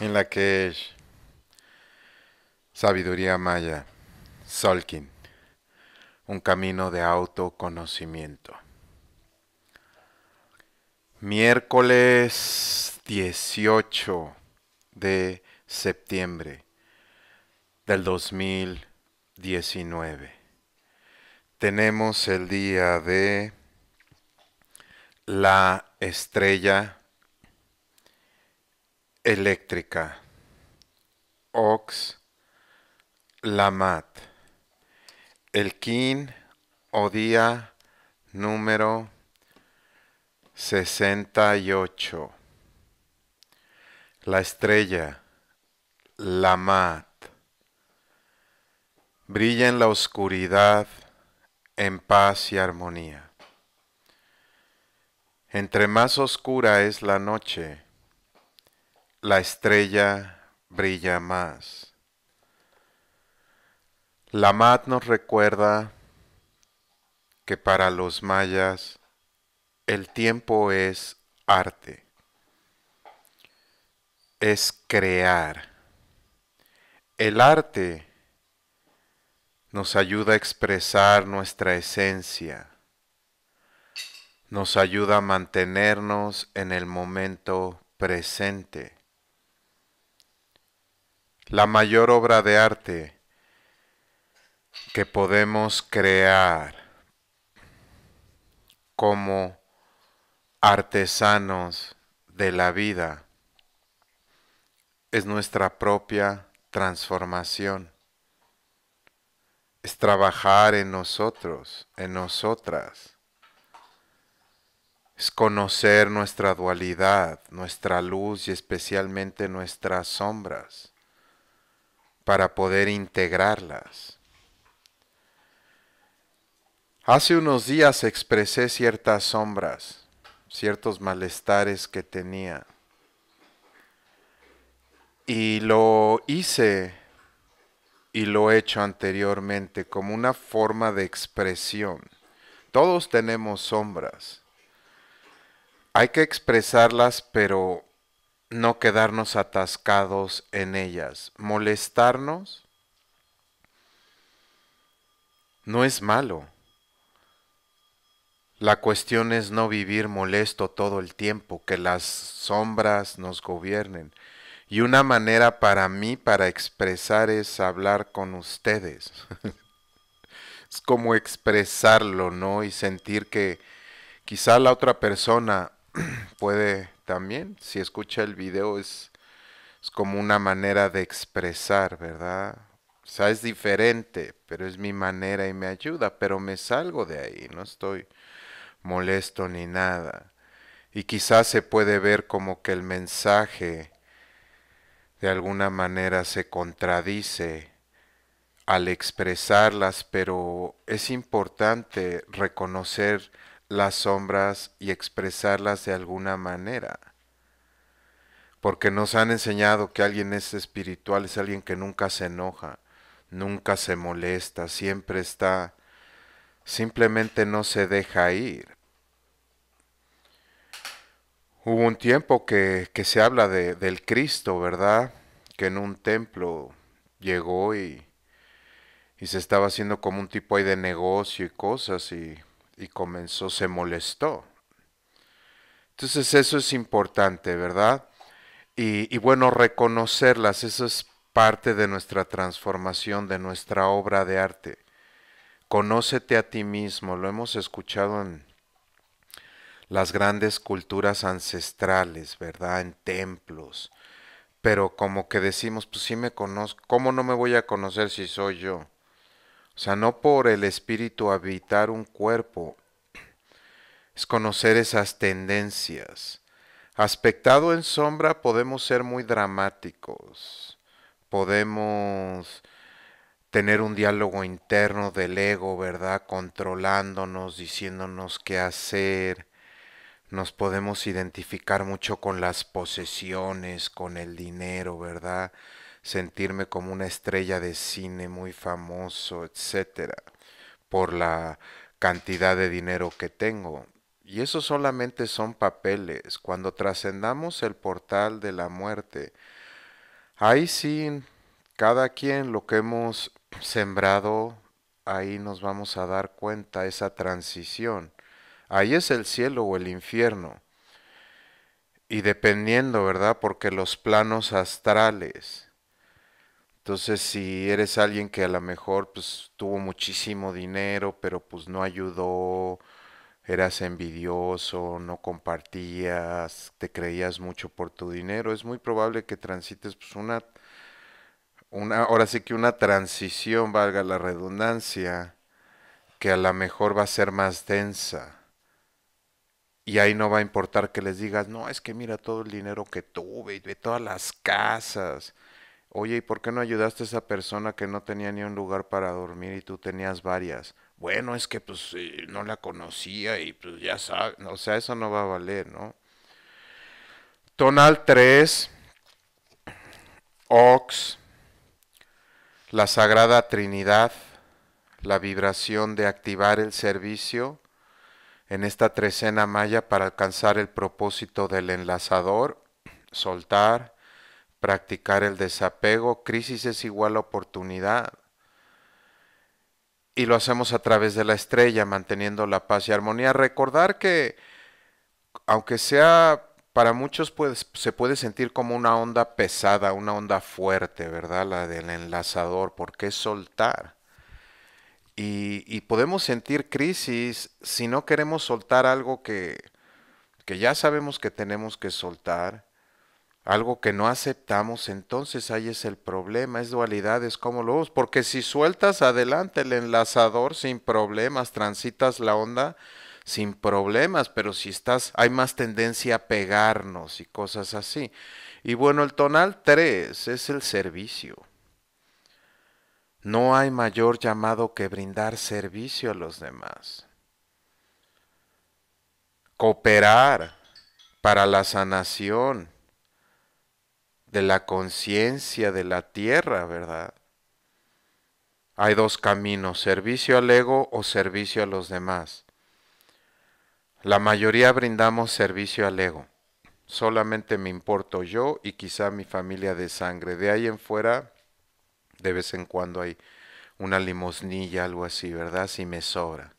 en la que es sabiduría maya, Solkin, un camino de autoconocimiento. Miércoles 18 de septiembre del 2019. Tenemos el día de la estrella eléctrica, Ox, Lamat, el Kin o día número 68, la estrella, Lamat, brilla en la oscuridad en paz y armonía. Entre más oscura es la noche, la estrella brilla más. La mat nos recuerda que para los mayas el tiempo es arte, es crear. El arte nos ayuda a expresar nuestra esencia, nos ayuda a mantenernos en el momento presente la mayor obra de arte que podemos crear como artesanos de la vida es nuestra propia transformación. Es trabajar en nosotros, en nosotras. Es conocer nuestra dualidad, nuestra luz y especialmente nuestras sombras para poder integrarlas. Hace unos días expresé ciertas sombras, ciertos malestares que tenía. Y lo hice y lo he hecho anteriormente como una forma de expresión. Todos tenemos sombras. Hay que expresarlas, pero no quedarnos atascados en ellas. Molestarnos no es malo. La cuestión es no vivir molesto todo el tiempo, que las sombras nos gobiernen. Y una manera para mí para expresar es hablar con ustedes. es como expresarlo, ¿no? Y sentir que quizá la otra persona puede también, si escucha el video, es, es como una manera de expresar, ¿verdad? O sea, es diferente, pero es mi manera y me ayuda, pero me salgo de ahí, no estoy molesto ni nada. Y quizás se puede ver como que el mensaje de alguna manera se contradice al expresarlas, pero es importante reconocer las sombras y expresarlas de alguna manera. Porque nos han enseñado que alguien es espiritual, es alguien que nunca se enoja, nunca se molesta, siempre está, simplemente no se deja ir. Hubo un tiempo que, se habla de, del Cristo, ¿verdad? Que en un templo llegó y, y se estaba haciendo como un tipo ahí de negocio y cosas y y comenzó, se molestó. Entonces eso es importante, ¿verdad? Y, bueno, reconocerlas, eso es parte de nuestra transformación, de nuestra obra de arte. Conócete a ti mismo, lo hemos escuchado en las grandes culturas ancestrales, ¿verdad? En templos. Pero como que decimos, pues sí me conozco, ¿cómo no me voy a conocer si soy yo? O sea, no por el espíritu habitar un cuerpo, es conocer esas tendencias. Aspectado en sombra podemos ser muy dramáticos, podemos tener un diálogo interno del ego, ¿verdad? Controlándonos, diciéndonos qué hacer. Nos podemos identificar mucho con las posesiones, con el dinero, ¿verdad? sentirme como una estrella de cine muy famoso, etcétera, por la cantidad de dinero que tengo. Y eso solamente son papeles. Cuando trascendamos el portal de la muerte, ahí sí, cada quien lo que hemos sembrado, ahí nos vamos a dar cuenta esa transición. Ahí es el cielo o el infierno. Y dependiendo, ¿verdad? Porque los planos astrales entonces, si eres alguien que a lo mejor pues, tuvo muchísimo dinero, pero pues no ayudó, eras envidioso, no compartías, te creías mucho por tu dinero, es muy probable que transites pues, una, una, ahora sí que una transición, valga la redundancia, que a lo mejor va a ser más densa. Y ahí no va a importar que les digas, no, es que mira todo el dinero que tuve y todas las casas. Oye, ¿y por qué no ayudaste a esa persona que no tenía ni un lugar para dormir y tú tenías varias? Bueno, es que pues eh, no la conocía y pues ya sabes, o sea, eso no va a valer, ¿no? Tonal 3, Ox, la Sagrada Trinidad, la vibración de activar el servicio en esta trecena maya para alcanzar el propósito del enlazador, soltar, practicar el desapego. Crisis es igual a oportunidad. Y lo hacemos a través de la estrella, manteniendo la paz y armonía. Recordar que, aunque sea para muchos, pues, se puede sentir como una onda pesada, una onda fuerte, ¿verdad? La del enlazador, porque es soltar. Y, podemos sentir crisis si no queremos soltar algo que, que ya sabemos que tenemos que soltar algo que no aceptamos, entonces ahí es el problema, es dualidad, es como luz, porque si sueltas adelante el enlazador sin problemas, transitas la onda sin problemas, pero si estás, hay más tendencia a pegarnos y cosas así. Y bueno, el tonal 3 es el servicio. No hay mayor llamado que brindar servicio a los demás. Cooperar para la sanación de la conciencia de la tierra, ¿verdad? Hay dos caminos, servicio al ego o servicio a los demás. La mayoría brindamos servicio al ego. Solamente me importo yo y quizá mi familia de sangre. De ahí en fuera, de vez en cuando hay una limosnilla, algo así, ¿verdad? Si me sobra.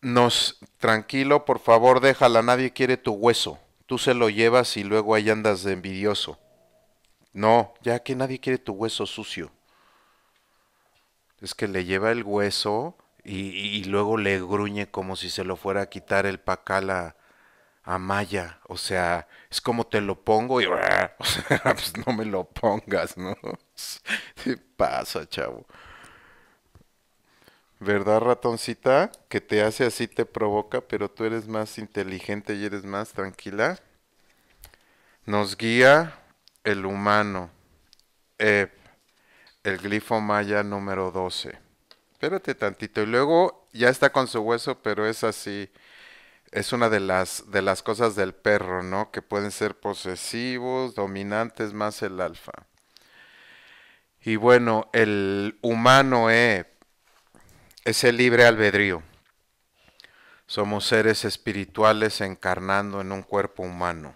Nos, tranquilo, por favor, déjala, nadie quiere tu hueso tú se lo llevas y luego ahí andas de envidioso. No, ya que nadie quiere tu hueso sucio. Es que le lleva el hueso y, luego le gruñe como si se lo fuera a quitar el pacal a, a Maya. O sea, es como te lo pongo y o sea, pues no me lo pongas, ¿no? ¿Qué pasa, chavo? ¿Verdad, ratoncita? Que te hace así, te provoca, pero tú eres más inteligente y eres más tranquila. Nos guía el humano. el glifo maya número 12. Espérate tantito. Y luego ya está con su hueso, pero es así. Es una de las, de las cosas del perro, ¿no? Que pueden ser posesivos, dominantes, más el alfa. Y bueno, el humano ¿eh? es el libre albedrío. Somos seres espirituales encarnando en un cuerpo humano.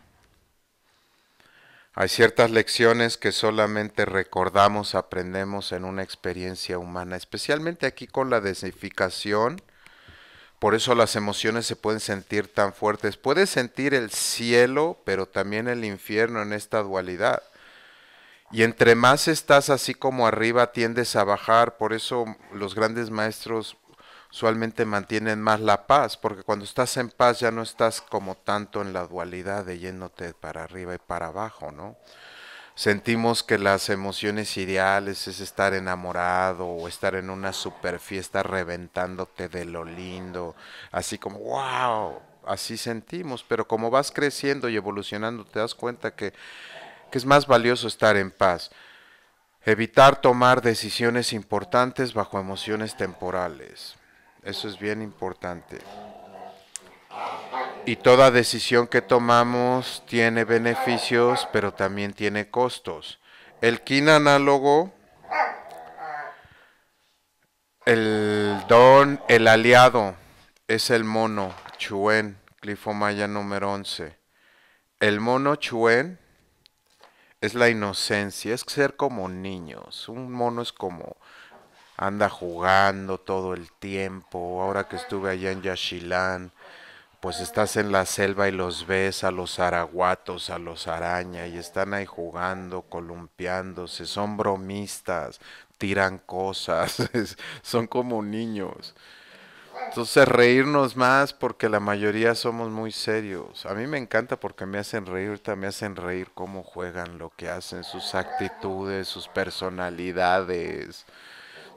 Hay ciertas lecciones que solamente recordamos, aprendemos en una experiencia humana, especialmente aquí con la desificación. Por eso las emociones se pueden sentir tan fuertes. Puedes sentir el cielo, pero también el infierno en esta dualidad. Y entre más estás así como arriba, tiendes a bajar. Por eso los grandes maestros usualmente mantienen más la paz, porque cuando estás en paz ya no estás como tanto en la dualidad de yéndote para arriba y para abajo, ¿no? Sentimos que las emociones ideales es estar enamorado o estar en una super fiesta reventándote de lo lindo, así como, wow, así sentimos, pero como vas creciendo y evolucionando te das cuenta que que es más valioso estar en paz, evitar tomar decisiones importantes bajo emociones temporales. Eso es bien importante. Y toda decisión que tomamos tiene beneficios, pero también tiene costos. El kin análogo, el don, el aliado, es el mono, Chuen, maya número 11. El mono Chuen es la inocencia, es ser como niños. Un mono es como anda jugando todo el tiempo. Ahora que estuve allá en Yashilán, pues estás en la selva y los ves a los araguatos, a los araña, y están ahí jugando, columpiándose, son bromistas, tiran cosas, son como niños. Entonces reírnos más porque la mayoría somos muy serios. A mí me encanta porque me hacen reír, me hacen reír cómo juegan, lo que hacen, sus actitudes, sus personalidades.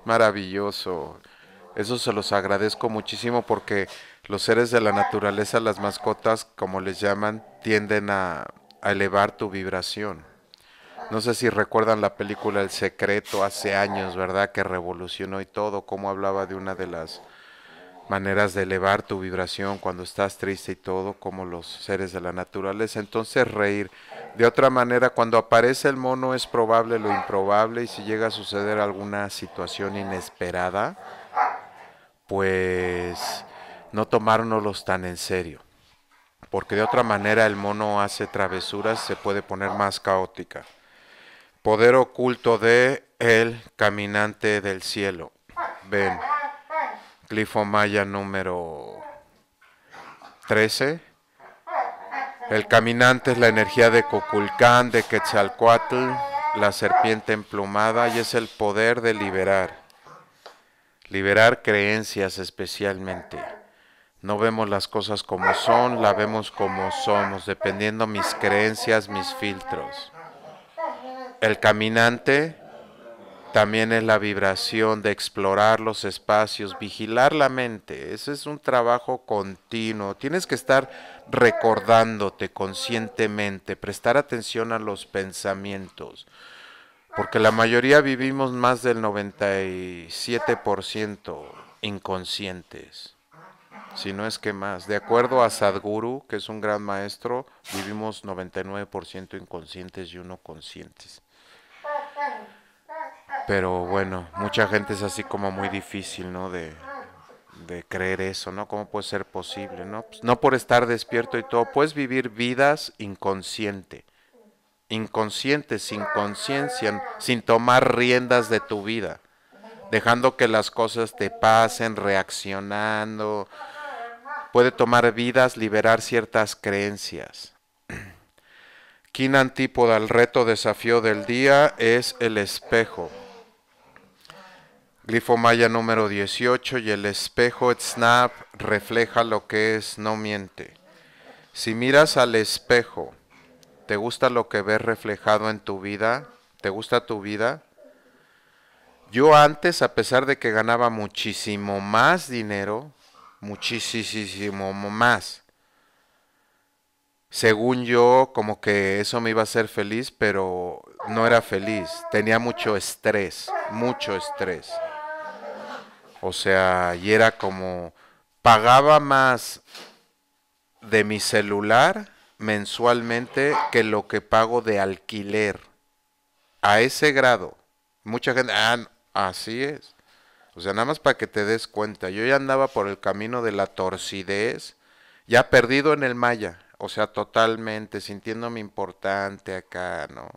Maravilloso. Eso se los agradezco muchísimo porque los seres de la naturaleza, las mascotas, como les llaman, tienden a, elevar tu vibración. No sé si recuerdan la película El Secreto hace años, ¿verdad? Que revolucionó y todo, como hablaba de una de las maneras de elevar tu vibración cuando estás triste y todo, como los seres de la naturaleza. Entonces reír. De otra manera, cuando aparece el mono es probable lo improbable y si llega a suceder alguna situación inesperada, pues no tomárnoslos tan en serio. Porque de otra manera el mono hace travesuras, se puede poner más caótica. Poder oculto de el caminante del cielo. Ven maya número 13. El caminante es la energía de Coculcán, de Quetzalcoatl, la serpiente emplumada y es el poder de liberar. Liberar creencias especialmente. No vemos las cosas como son, la vemos como somos, dependiendo mis creencias, mis filtros. El caminante también es la vibración de explorar los espacios, vigilar la mente. Ese es un trabajo continuo. Tienes que estar recordándote conscientemente, prestar atención a los pensamientos. Porque la mayoría vivimos más del 97% inconscientes. Si no es que más. De acuerdo a Sadhguru, que es un gran maestro, vivimos 99% inconscientes y uno conscientes. Pero bueno, mucha gente es así como muy difícil, ¿no? De, creer eso, ¿no? ¿Cómo puede ser posible, ¿no? Pues, no por estar despierto y todo, puedes vivir vidas inconsciente, inconsciente, sin conciencia, sin tomar riendas de tu vida, dejando que las cosas te pasen, reaccionando. Puede tomar vidas, liberar ciertas creencias. Quin antípoda, el reto desafío del día es el espejo. Glifo Maya número 18 y el espejo Snap refleja lo que es, no miente. Si miras al espejo, ¿te gusta lo que ves reflejado en tu vida? ¿Te gusta tu vida? Yo antes, a pesar de que ganaba muchísimo más dinero, muchísimo más, según yo, como que eso me iba a hacer feliz, pero no era feliz. Tenía mucho estrés, mucho estrés. O sea, y era como, pagaba más de mi celular mensualmente que lo que pago de alquiler. A ese grado. Mucha gente, ah, así es. O sea, nada más para que te des cuenta, yo ya andaba por el camino de la torcidez, ya perdido en el Maya, o sea, totalmente, sintiéndome importante acá, ¿no?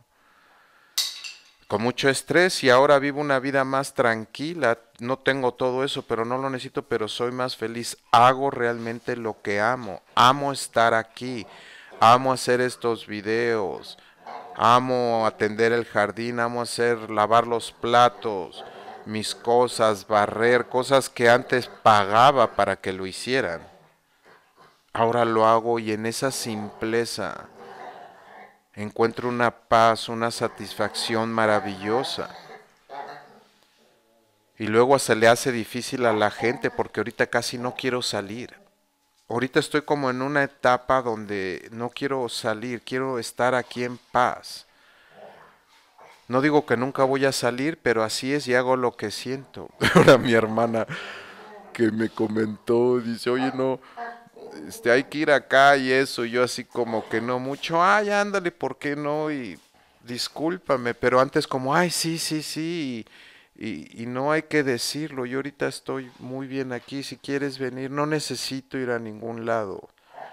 con mucho estrés y ahora vivo una vida más tranquila. No tengo todo eso, pero no lo necesito, pero soy más feliz. Hago realmente lo que amo. Amo estar aquí. Amo hacer estos videos. Amo atender el jardín, amo hacer lavar los platos, mis cosas, barrer, cosas que antes pagaba para que lo hicieran. Ahora lo hago y en esa simpleza encuentro una paz, una satisfacción maravillosa. Y luego se le hace difícil a la gente porque ahorita casi no quiero salir. Ahorita estoy como en una etapa donde no quiero salir, quiero estar aquí en paz. No digo que nunca voy a salir, pero así es y hago lo que siento. Ahora mi hermana que me comentó, dice, oye, no, este, hay que ir acá y eso, y yo así como que no mucho, ay, ándale, ¿por qué no? Y discúlpame, pero antes como, ay, sí, sí, sí, y, y no hay que decirlo, yo ahorita estoy muy bien aquí, si quieres venir, no necesito ir a ningún lado,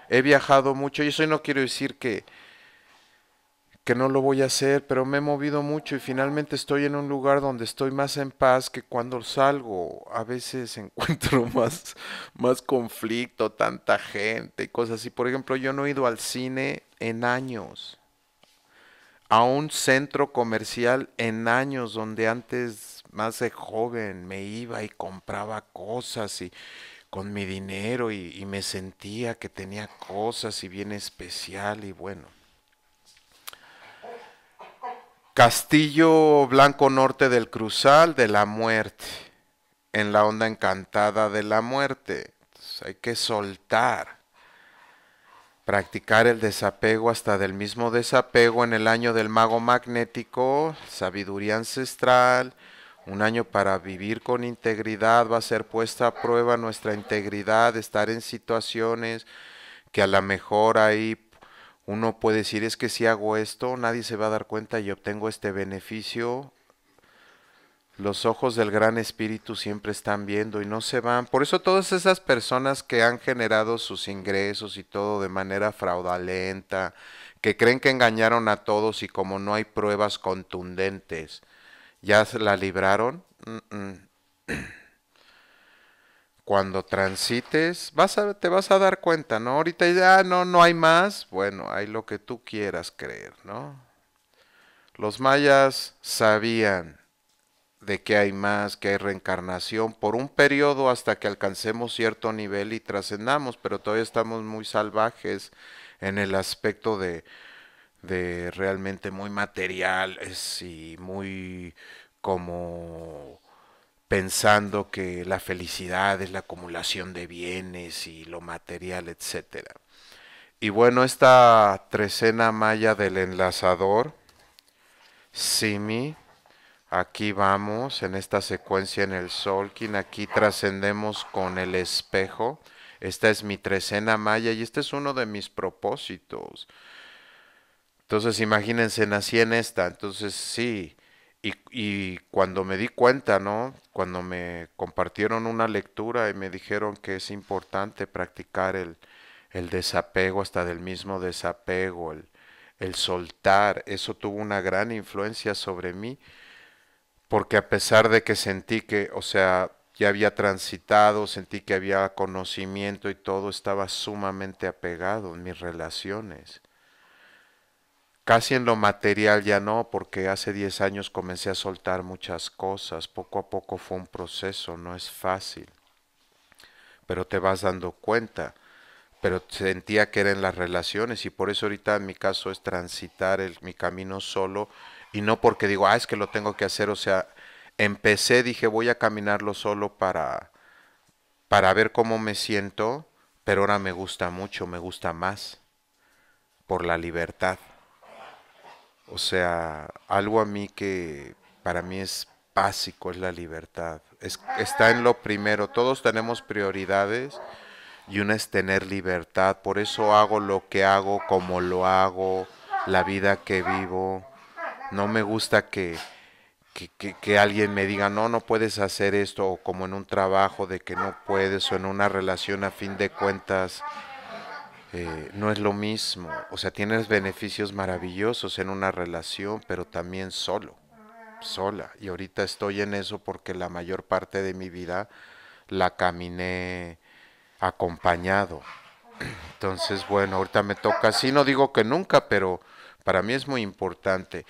he viajado mucho, y eso no quiero decir que que no lo voy a hacer, pero me he movido mucho y finalmente estoy en un lugar donde estoy más en paz que cuando salgo. A veces encuentro más, más conflicto, tanta gente y cosas así. Por ejemplo, yo no he ido al cine en años, a un centro comercial en años donde antes, más de joven, me iba y compraba cosas y con mi dinero y me sentía que tenía cosas y bien especial y bueno. Castillo Blanco Norte del Cruzal de la Muerte, en la onda encantada de la muerte. hay que soltar, practicar el desapego hasta del mismo desapego en el año del mago magnético, sabiduría ancestral, un año para vivir con integridad, va a ser puesta a prueba nuestra integridad, estar en situaciones que a lo mejor hay uno puede decir, es que si hago esto, nadie se va a dar cuenta y obtengo este beneficio. Los ojos del gran espíritu siempre están viendo y no se van. Por eso todas esas personas que han generado sus ingresos y todo de manera fraudulenta, que creen que engañaron a todos y como no hay pruebas contundentes, ya se la libraron. Mm, mm cuando transites, vas a, te vas a dar cuenta, ¿no? Ahorita ya ah, no, no hay más, bueno, hay lo que tú quieras creer, ¿no? Los mayas sabían de que hay más, que hay reencarnación por un periodo hasta que alcancemos cierto nivel y trascendamos, pero todavía estamos muy salvajes en el aspecto de, de realmente muy material y muy como pensando que la felicidad es la acumulación de bienes y lo material, etc. Y bueno, esta trecena malla del enlazador, Simi, aquí vamos en esta secuencia en el Solkin, aquí trascendemos con el espejo. Esta es mi trecena maya y este es uno de mis propósitos. Entonces, imagínense, nací en esta. Entonces, sí, y, cuando me di cuenta, ¿no? Cuando me compartieron una lectura y me dijeron que es importante practicar el, el desapego, hasta del mismo desapego, el, el soltar, eso tuvo una gran influencia sobre mí, porque a pesar de que sentí que, o sea, ya había transitado, sentí que había conocimiento y todo, estaba sumamente apegado en mis relaciones. Casi en lo material ya no, porque hace 10 años comencé a soltar muchas cosas, poco a poco fue un proceso, no es fácil, pero te vas dando cuenta, pero sentía que era en las relaciones y por eso ahorita en mi caso es transitar el, mi camino solo y no porque digo, ah, es que lo tengo que hacer, o sea, empecé, dije, voy a caminarlo solo para, para ver cómo me siento, pero ahora me gusta mucho, me gusta más por la libertad. O sea, algo a mí que para mí es básico es la libertad. está en lo primero. Todos tenemos prioridades y una es tener libertad. Por eso hago lo que hago, como lo hago, la vida que vivo. No me gusta que, que, que, alguien me diga, no, no puedes hacer esto, o como en un trabajo de que no puedes, o en una relación a fin de cuentas eh, no es lo mismo. O sea, tienes beneficios maravillosos en una relación, pero también solo, sola. Y ahorita estoy en eso porque la mayor parte de mi vida la caminé acompañado. Entonces, bueno, ahorita me toca, sí, no digo que nunca, pero para mí es muy importante.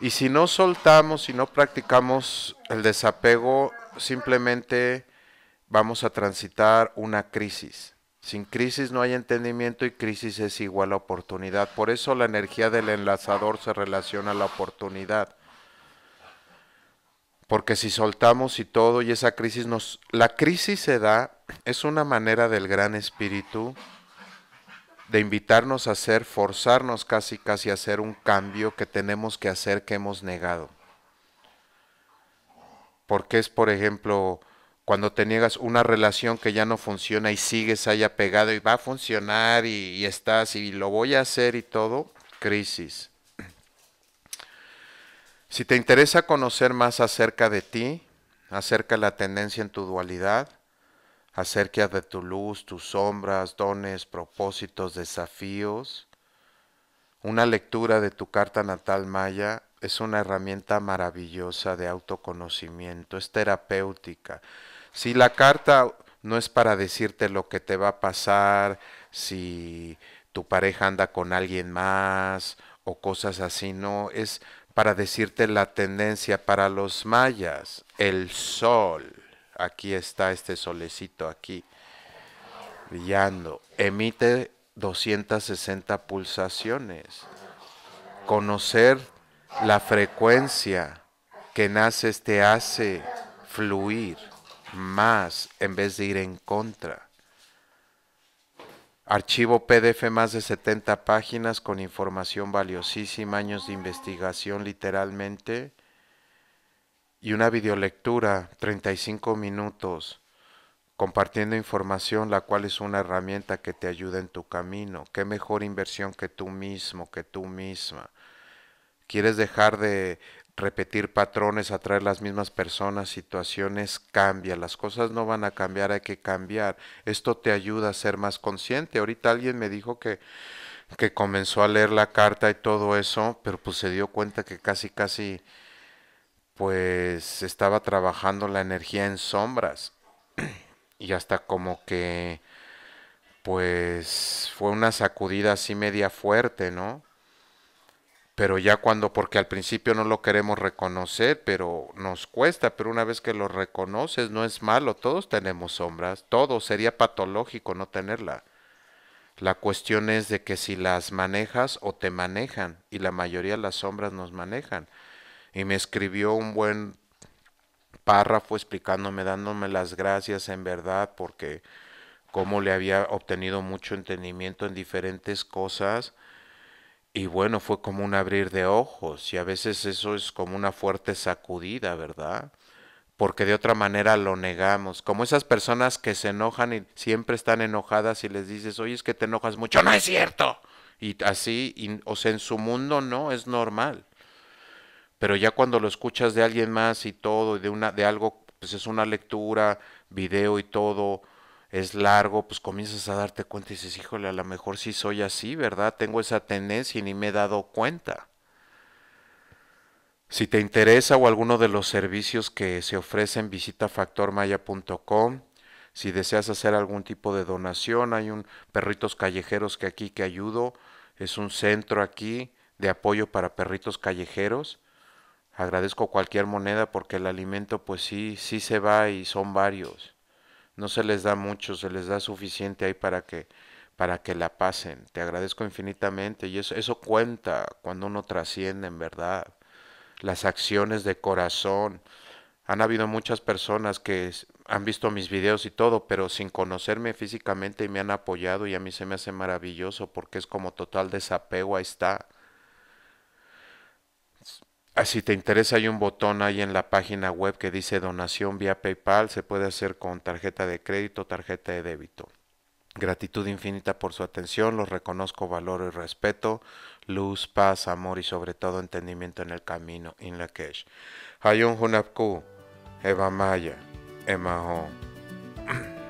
Y si no soltamos, si no practicamos el desapego, simplemente vamos a transitar una crisis. Sin crisis no hay entendimiento y crisis es igual a oportunidad. Por eso la energía del enlazador se relaciona a la oportunidad. Porque si soltamos y todo y esa crisis nos... La crisis se da, es una manera del gran espíritu de invitarnos a hacer, forzarnos casi casi a hacer un cambio que tenemos que hacer que hemos negado. Porque es, por ejemplo, cuando te niegas una relación que ya no funciona y sigues ahí apegado y va a funcionar y, estás y lo voy a hacer y todo, crisis. Si te interesa conocer más acerca de ti, acerca de la tendencia en tu dualidad, acerca de tu luz, tus sombras, dones, propósitos, desafíos, una lectura de tu carta natal maya es una herramienta maravillosa de autoconocimiento, es terapéutica. Si la carta no es para decirte lo que te va a pasar, si tu pareja anda con alguien más o cosas así, no, es para decirte la tendencia para los mayas, el sol. Aquí está este solecito aquí, brillando. Emite 260 pulsaciones. Conocer la frecuencia que naces te hace fluir más en vez de ir en contra. Archivo PDF más de 70 páginas con información valiosísima, años de investigación literalmente y una videolectura 35 minutos compartiendo información la cual es una herramienta que te ayuda en tu camino. Qué mejor inversión que tú mismo, que tú misma quieres dejar de repetir patrones, atraer las mismas personas, situaciones, cambia. Las cosas no van a cambiar, hay que cambiar. Esto te ayuda a ser más consciente. Ahorita alguien me dijo que, que comenzó a leer la carta y todo eso, pero pues se dio cuenta que casi, casi, pues estaba trabajando la energía en sombras. Y hasta como que, pues fue una sacudida así media fuerte, ¿no? pero ya cuando, porque al principio no lo queremos reconocer, pero nos cuesta, pero una vez que lo reconoces no es malo, todos tenemos sombras, todo sería patológico no tenerla. La cuestión es de que si las manejas o te manejan, y la mayoría de las sombras nos manejan. Y me escribió un buen párrafo explicándome, dándome las gracias en verdad, porque como le había obtenido mucho entendimiento en diferentes cosas y bueno, fue como un abrir de ojos y a veces eso es como una fuerte sacudida, ¿verdad? Porque de otra manera lo negamos. Como esas personas que se enojan y siempre están enojadas y les dices, oye, es que te enojas mucho, no es cierto. Y así, y, o sea, en su mundo no, es normal. Pero ya cuando lo escuchas de alguien más y todo, y de, una, de algo, pues es una lectura, video y todo, es largo, pues comienzas a darte cuenta y dices, híjole, a lo mejor sí soy así, ¿verdad? Tengo esa tendencia y ni me he dado cuenta. Si te interesa o alguno de los servicios que se ofrecen, visita factormaya.com. Si deseas hacer algún tipo de donación, hay un perritos callejeros que aquí que ayudo. Es un centro aquí de apoyo para perritos callejeros. Agradezco cualquier moneda porque el alimento pues sí, sí se va y son varios no se les da mucho, se les da suficiente ahí para que para que la pasen. Te agradezco infinitamente y eso, eso cuenta cuando uno trasciende, en verdad. Las acciones de corazón. Han habido muchas personas que han visto mis videos y todo, pero sin conocerme físicamente y me han apoyado y a mí se me hace maravilloso porque es como total desapego, ahí está. Ah, si te interesa, hay un botón ahí en la página web que dice donación vía PayPal. Se puede hacer con tarjeta de crédito, tarjeta de débito. Gratitud infinita por su atención. Los reconozco, valoro y respeto. Luz, paz, amor y sobre todo entendimiento en el camino. In la Kesh. un junapku Eva Maya, Emma